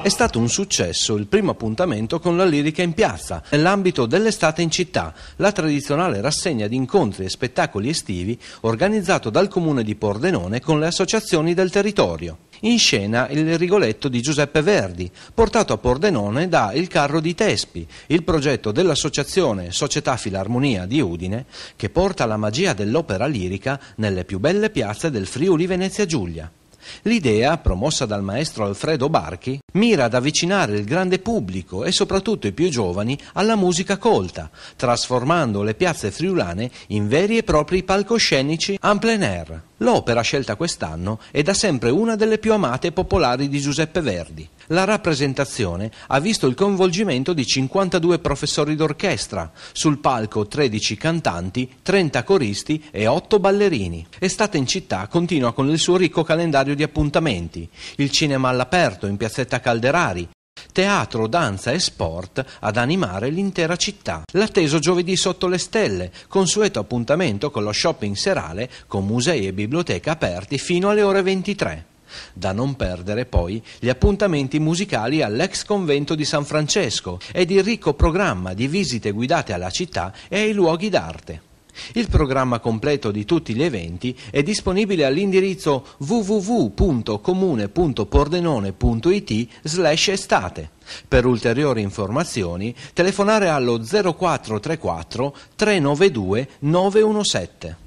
È stato un successo il primo appuntamento con la lirica in piazza, nell'ambito dell'estate in città, la tradizionale rassegna di incontri e spettacoli estivi organizzato dal comune di Pordenone con le associazioni del territorio. In scena il Rigoletto di Giuseppe Verdi, portato a Pordenone da Il Carro di Tespi, il progetto dell'associazione Società Filarmonia di Udine, che porta la magia dell'opera lirica nelle più belle piazze del Friuli Venezia Giulia. L'idea, promossa dal maestro Alfredo Barchi, mira ad avvicinare il grande pubblico e soprattutto i più giovani alla musica colta, trasformando le piazze friulane in veri e propri palcoscenici en plein air. L'opera scelta quest'anno è da sempre una delle più amate e popolari di Giuseppe Verdi. La rappresentazione ha visto il coinvolgimento di 52 professori d'orchestra, sul palco 13 cantanti, 30 coristi e 8 ballerini. Estate in città continua con il suo ricco calendario di appuntamenti. Il cinema all'aperto in piazzetta Calderari, teatro, danza e sport ad animare l'intera città. L'atteso giovedì sotto le stelle, consueto appuntamento con lo shopping serale con musei e biblioteca aperti fino alle ore 23. Da non perdere poi gli appuntamenti musicali all'ex convento di San Francesco ed il ricco programma di visite guidate alla città e ai luoghi d'arte. Il programma completo di tutti gli eventi è disponibile all'indirizzo www.comune.pordenone.it slash estate. Per ulteriori informazioni telefonare allo 0434 392 917.